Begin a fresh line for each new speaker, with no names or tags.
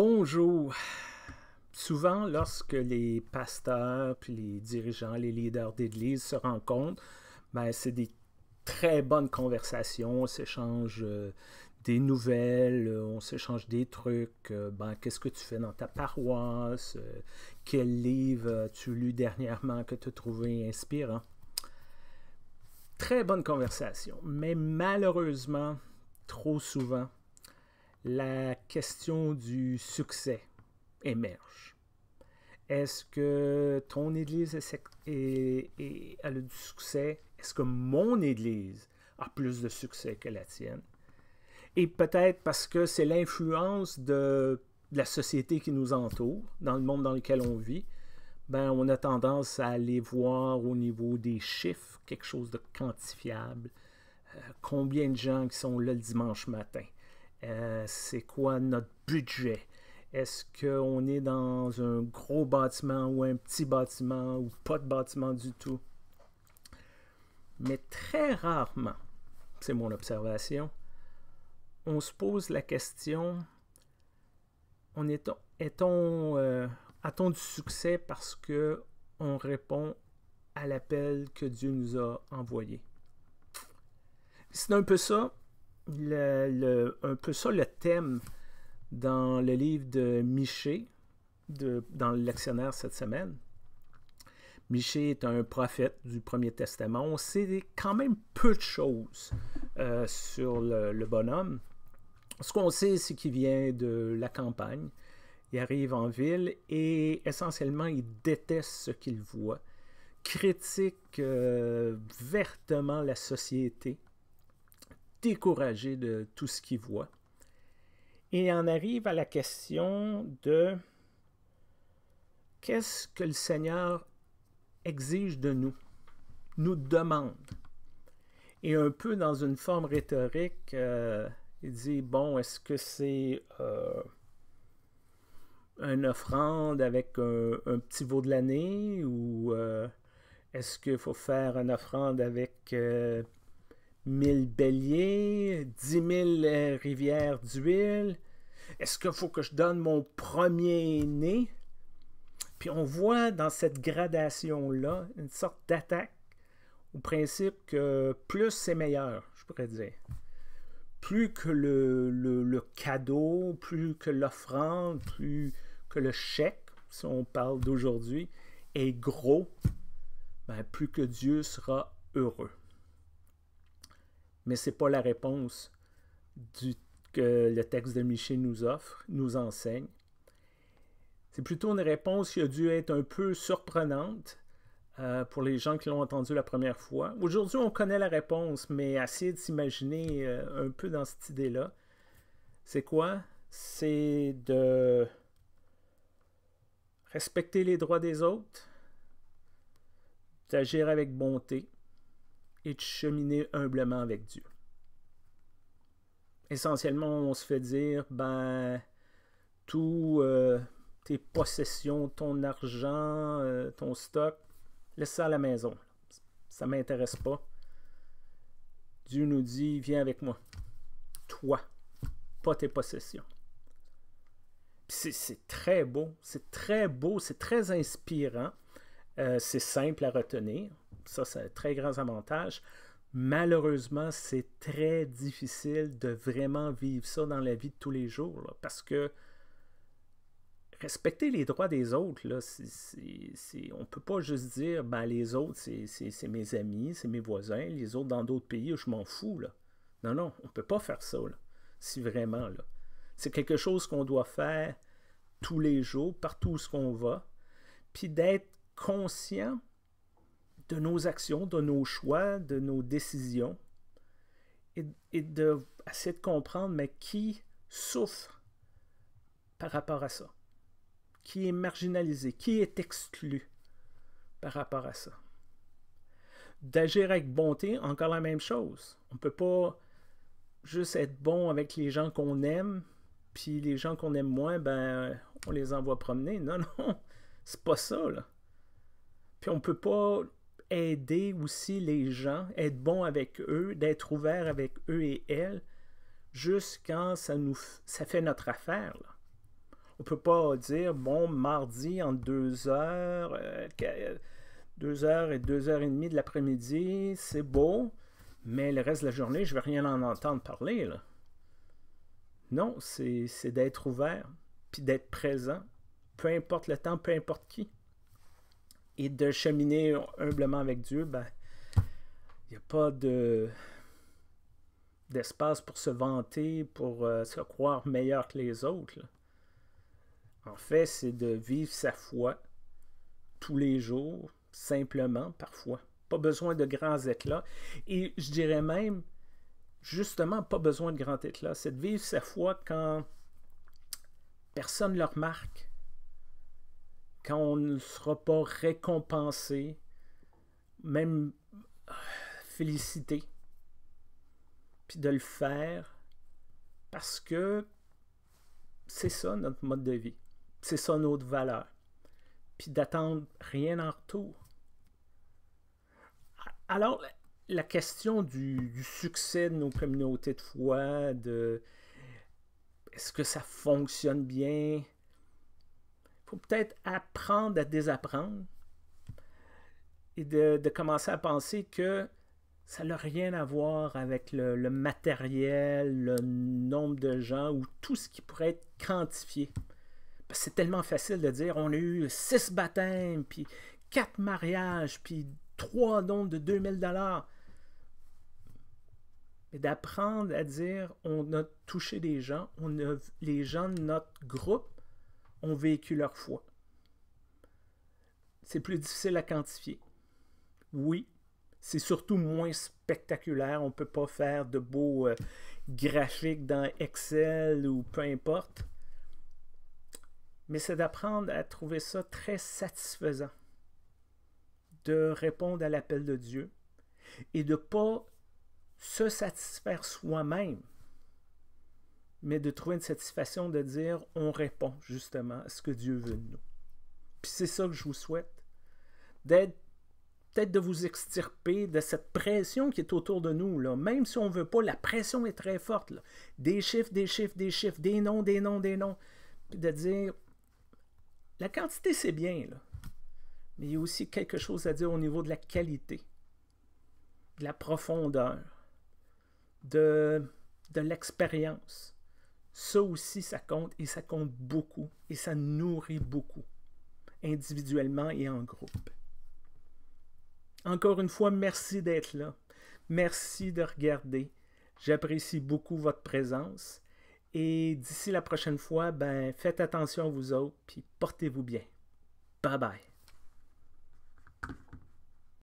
Bonjour. Souvent, lorsque les pasteurs, les dirigeants, les leaders d'Église se rencontrent, ben, c'est des très bonnes conversations, on s'échange euh, des nouvelles, euh, on s'échange des trucs, euh, ben, qu'est-ce que tu fais dans ta paroisse, quel livre tu lu dernièrement que tu as trouvé inspirant. Très bonne conversation, mais malheureusement, trop souvent, la question du succès émerge. Est-ce que ton Église a du succès? Est-ce que mon Église a plus de succès que la tienne? Et peut-être parce que c'est l'influence de, la société qui nous entoure, dans le monde dans lequel on vit, ben, on a tendance à aller voir au niveau des chiffres quelque chose de quantifiable. Euh, combien de gens qui sont là le dimanche matin? Euh, c'est quoi notre budget? Est-ce qu'on est dans un gros bâtiment ou un petit bâtiment ou pas de bâtiment du tout? Mais très rarement, c'est mon observation, on se pose la question, on est, on euh, a-t-on du succès parce que on répond à l'appel que Dieu nous a envoyé? C'est un peu ça un peu ça le thème dans le livre de Miché, dans l'actionnaire cette semaine. Miché est un prophète du Premier Testament. On sait quand même peu de choses euh, sur le, bonhomme. Ce qu'on sait, c'est qu'il vient de la campagne. Il arrive en ville et essentiellement, il déteste ce qu'il voit, critique euh, vertement la société découragé de tout ce qu'il voit. Et on arrive à la question de qu'est-ce que le Seigneur exige de nous, nous demande. Et un peu dans une forme rhétorique, euh, il dit, bon, est-ce que c'est euh, une offrande avec un, petit veau de l'année ou euh, est-ce qu'il faut faire une offrande avec 1000 béliers, dix mille euh, rivières d'huile. Est-ce qu'il faut que je donne mon premier né? Puis on voit dans cette gradation-là une sorte d'attaque au principe que plus c'est meilleur, je pourrais dire. Plus que le, le, cadeau, plus que l'offrande, plus que le chèque, si on parle d'aujourd'hui, est gros, ben plus que Dieu sera heureux mais ce n'est pas la réponse que le texte de Miché nous offre, nous enseigne. C'est plutôt une réponse qui a dû être un peu surprenante euh, pour les gens qui l'ont entendu la première fois. Aujourd'hui, on connaît la réponse, mais essayez de s'imaginer euh, un peu dans cette idée-là. C'est quoi? C'est de respecter les droits des autres, d'agir avec bonté, et de cheminer humblement avec Dieu. Essentiellement, on se fait dire, ben, tout euh, tes possessions, ton argent, euh, ton stock, laisse ça à la maison. Ça ne m'intéresse pas. Dieu nous dit, viens avec moi. Toi, pas tes possessions. C'est très beau, c'est très beau, c'est très inspirant. Euh, c'est simple à retenir. Ça, c'est un très grand avantage. Malheureusement, c'est très difficile de vraiment vivre ça dans la vie de tous les jours parce que respecter les droits des autres, là, on ne peut pas juste dire ben, les autres, c'est mes amis, c'est mes voisins, les autres dans d'autres pays, je m'en fous. Non, non, on ne peut pas faire ça, si vraiment. C'est quelque chose qu'on doit faire tous les jours, partout où on va, puis d'être conscient de nos actions, de nos choix, de nos décisions, et, d'essayer de comprendre, mais qui souffre par rapport à ça? Qui est marginalisé? Qui est exclu par rapport à ça? D'agir avec bonté, encore la même chose. On ne peut pas juste être bon avec les gens qu'on aime, puis les gens qu'on aime moins, ben, on les envoie promener. Non, non, c'est pas ça, là. Puis on peut pas aider aussi les gens, être bon avec eux, d'être ouvert avec eux et elles, Jusqu'à ça, nous, ça fait notre affaire. On ne peut pas dire, bon, mardi, en deux heures, euh, Deux heures et deux heures et demie de l'après-midi, c'est beau, mais le reste de la journée, je ne vais rien en entendre parler. Non, c'est d'être ouvert, puis d'être présent, peu importe le temps, peu importe qui et de cheminer humblement avec Dieu, ben, il n'y a pas d'espace pour se vanter, pour euh, se croire meilleur que les autres. En fait, c'est de vivre sa foi tous les jours, simplement, parfois. Pas besoin de grands éclats. Et je dirais même, justement, pas besoin de grands éclats. C'est de vivre sa foi quand personne ne le remarque, quand on ne sera pas récompensé, même euh, félicité, puis de le faire parce que c'est ça notre mode de vie, c'est ça notre valeur, puis d'attendre rien en retour. Alors, la question du, succès de nos communautés de foi, de est-ce que ça fonctionne bien, faut peut-être apprendre à désapprendre et de, commencer à penser que ça n'a rien à voir avec le, matériel, le nombre de gens ou tout ce qui pourrait être quantifié. C'est tellement facile de dire on a eu six baptêmes, puis quatre mariages, puis trois dons de 2000 dollars. Mais d'apprendre à dire on a touché des gens, on a, les gens de notre groupe ont vécu leur foi. C'est plus difficile à quantifier. Oui, c'est surtout moins spectaculaire. On ne peut pas faire de beaux euh, graphiques dans Excel ou peu importe. Mais c'est d'apprendre à trouver ça très satisfaisant, de répondre à l'appel de Dieu et de ne pas se satisfaire soi-même mais de trouver une satisfaction de dire on répond justement à ce que Dieu veut de nous. Puis c'est ça que je vous souhaite. D'être peut-être de vous extirper de cette pression qui est autour de nous. Là. Même si on ne veut pas, la pression est très forte. Des chiffres, des chiffres, des chiffres, des noms, des noms, des noms. Puis de dire, la quantité, c'est bien, mais il y a aussi quelque chose à dire au niveau de la qualité, de la profondeur, de, de l'expérience. Ça aussi, ça compte et ça compte beaucoup et ça nourrit beaucoup, individuellement et en groupe. Encore une fois, merci d'être là. Merci de regarder. J'apprécie beaucoup votre présence. Et d'ici la prochaine fois, ben, faites attention à vous autres, puis portez-vous bien. Bye bye.